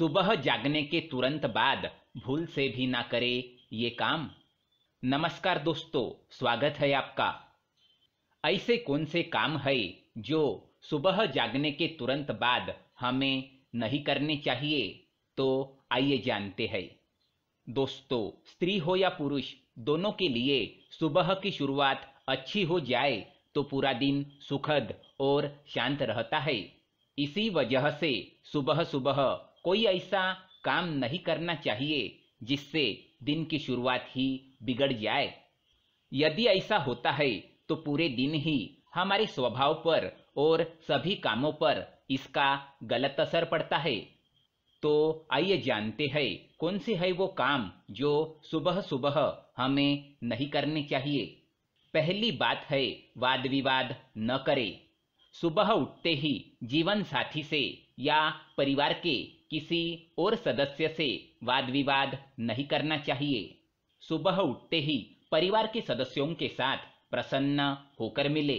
सुबह जागने के तुरंत बाद भूल से भी ना करे ये काम नमस्कार दोस्तों स्वागत है आपका ऐसे कौन से काम है जो सुबह जागने के तुरंत बाद हमें नहीं करने चाहिए तो आइए जानते हैं दोस्तों स्त्री हो या पुरुष दोनों के लिए सुबह की शुरुआत अच्छी हो जाए तो पूरा दिन सुखद और शांत रहता है इसी वजह से सुबह सुबह कोई ऐसा काम नहीं करना चाहिए जिससे दिन की शुरुआत ही बिगड़ जाए यदि ऐसा होता है तो पूरे दिन ही हमारे स्वभाव पर और सभी कामों पर इसका गलत असर पड़ता है तो आइए जानते हैं कौन से है वो काम जो सुबह सुबह हमें नहीं करने चाहिए पहली बात है वाद विवाद न करें सुबह उठते ही जीवन साथी से या परिवार के किसी और सदस्य से वाद विवाद नहीं करना चाहिए सुबह उठते ही परिवार के सदस्यों के साथ प्रसन्न होकर मिले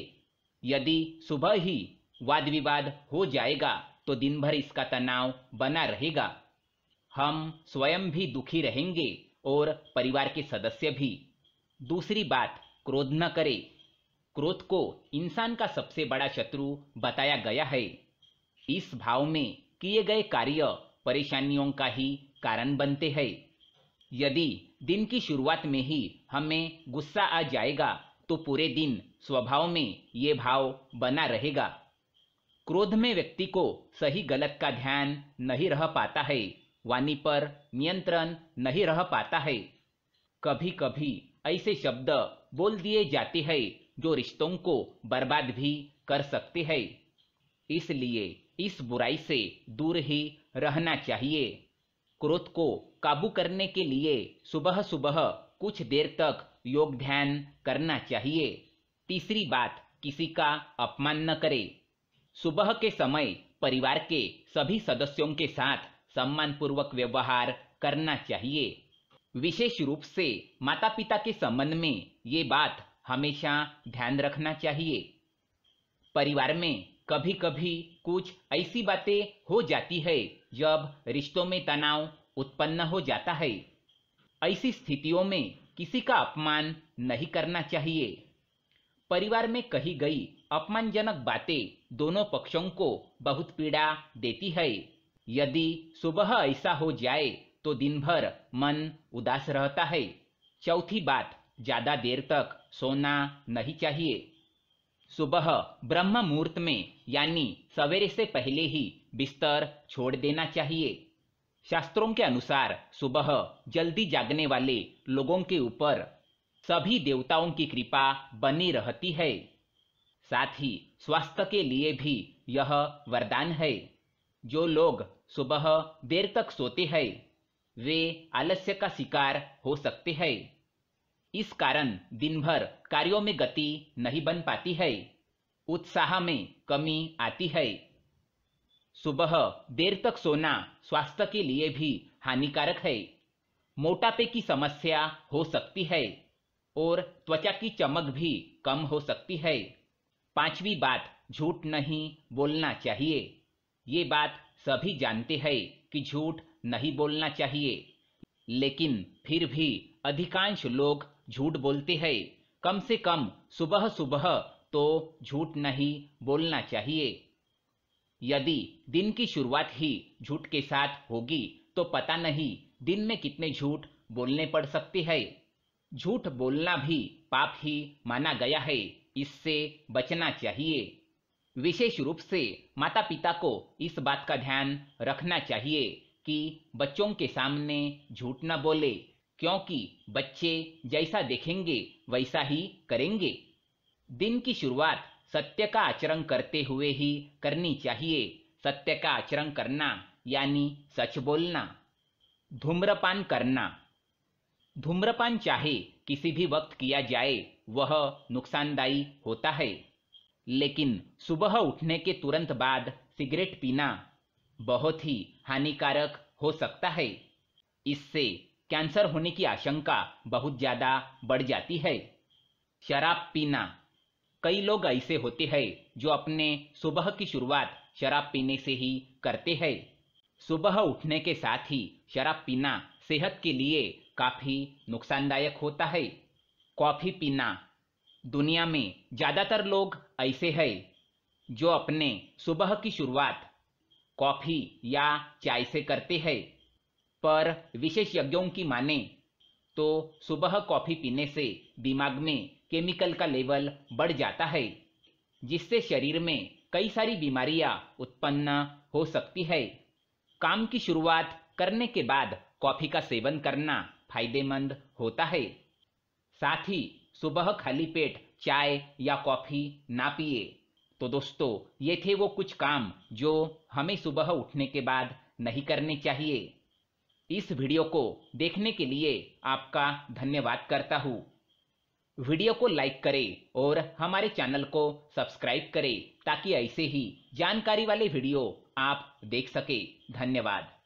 यदि सुबह ही वाद विवाद हो जाएगा तो दिन भर इसका तनाव बना रहेगा हम स्वयं भी दुखी रहेंगे और परिवार के सदस्य भी दूसरी बात क्रोध न करें क्रोध को इंसान का सबसे बड़ा शत्रु बताया गया है इस भाव में किए गए कार्य परेशानियों का ही कारण बनते हैं यदि दिन की शुरुआत में ही हमें गुस्सा आ जाएगा तो पूरे दिन स्वभाव में ये भाव बना रहेगा क्रोध में व्यक्ति को सही गलत का ध्यान नहीं रह पाता है वाणी पर नियंत्रण नहीं रह पाता है कभी कभी ऐसे शब्द बोल दिए जाते हैं जो रिश्तों को बर्बाद भी कर सकते हैं इसलिए इस बुराई से दूर ही रहना चाहिए क्रोध को काबू करने के लिए सुबह सुबह कुछ देर तक योग ध्यान करना चाहिए तीसरी बात किसी का अपमान न करें सुबह के समय परिवार के सभी सदस्यों के साथ सम्मानपूर्वक व्यवहार करना चाहिए विशेष रूप से माता पिता के संबंध में ये बात हमेशा ध्यान रखना चाहिए परिवार में कभी कभी कुछ ऐसी बातें हो जाती है जब रिश्तों में तनाव उत्पन्न हो जाता है ऐसी स्थितियों में किसी का अपमान नहीं करना चाहिए परिवार में कही गई अपमानजनक बातें दोनों पक्षों को बहुत पीड़ा देती है यदि सुबह ऐसा हो जाए तो दिन भर मन उदास रहता है चौथी बात ज्यादा देर तक सोना नहीं चाहिए सुबह ब्रह्म मुहूर्त में यानी सवेरे से पहले ही बिस्तर छोड़ देना चाहिए शास्त्रों के अनुसार सुबह जल्दी जागने वाले लोगों के ऊपर सभी देवताओं की कृपा बनी रहती है साथ ही स्वास्थ्य के लिए भी यह वरदान है जो लोग सुबह देर तक सोते हैं वे आलस्य का शिकार हो सकते हैं इस कारण दिन भर कार्यों में गति नहीं बन पाती है उत्साह में कमी आती है सुबह देर तक सोना स्वास्थ्य के लिए भी हानिकारक है मोटापे की समस्या हो सकती है और त्वचा की चमक भी कम हो सकती है पांचवी बात झूठ नहीं बोलना चाहिए ये बात सभी जानते हैं कि झूठ नहीं बोलना चाहिए लेकिन फिर भी अधिकांश लोग झूठ बोलते हैं कम से कम सुबह सुबह तो झूठ नहीं बोलना चाहिए यदि दिन की शुरुआत ही झूठ के साथ होगी तो पता नहीं दिन में कितने झूठ बोलने पड़ सकते हैं झूठ बोलना भी पाप ही माना गया है इससे बचना चाहिए विशेष रूप से माता पिता को इस बात का ध्यान रखना चाहिए कि बच्चों के सामने झूठ न बोले क्योंकि बच्चे जैसा देखेंगे वैसा ही करेंगे दिन की शुरुआत सत्य का आचरण करते हुए ही करनी चाहिए सत्य का आचरण करना यानी सच बोलना धूम्रपान करना धूम्रपान चाहे किसी भी वक्त किया जाए वह नुकसानदायी होता है लेकिन सुबह उठने के तुरंत बाद सिगरेट पीना बहुत ही हानिकारक हो सकता है इससे कैंसर होने की आशंका बहुत ज़्यादा बढ़ जाती है शराब पीना कई लोग ऐसे होते हैं जो अपने सुबह की शुरुआत शराब पीने से ही करते हैं सुबह उठने के साथ ही शराब पीना सेहत के लिए काफ़ी नुकसानदायक होता है कॉफ़ी पीना दुनिया में ज़्यादातर लोग ऐसे हैं जो अपने सुबह की शुरुआत कॉफ़ी या चाय से करते हैं पर विशेषज्ञों की माने तो सुबह कॉफी पीने से दिमाग में केमिकल का लेवल बढ़ जाता है जिससे शरीर में कई सारी बीमारियां उत्पन्न हो सकती है काम की शुरुआत करने के बाद कॉफी का सेवन करना फायदेमंद होता है साथ ही सुबह खाली पेट चाय या कॉफी ना पिए तो दोस्तों ये थे वो कुछ काम जो हमें सुबह उठने के बाद नहीं करने चाहिए इस वीडियो को देखने के लिए आपका धन्यवाद करता हूँ वीडियो को लाइक करें और हमारे चैनल को सब्सक्राइब करें ताकि ऐसे ही जानकारी वाले वीडियो आप देख सके धन्यवाद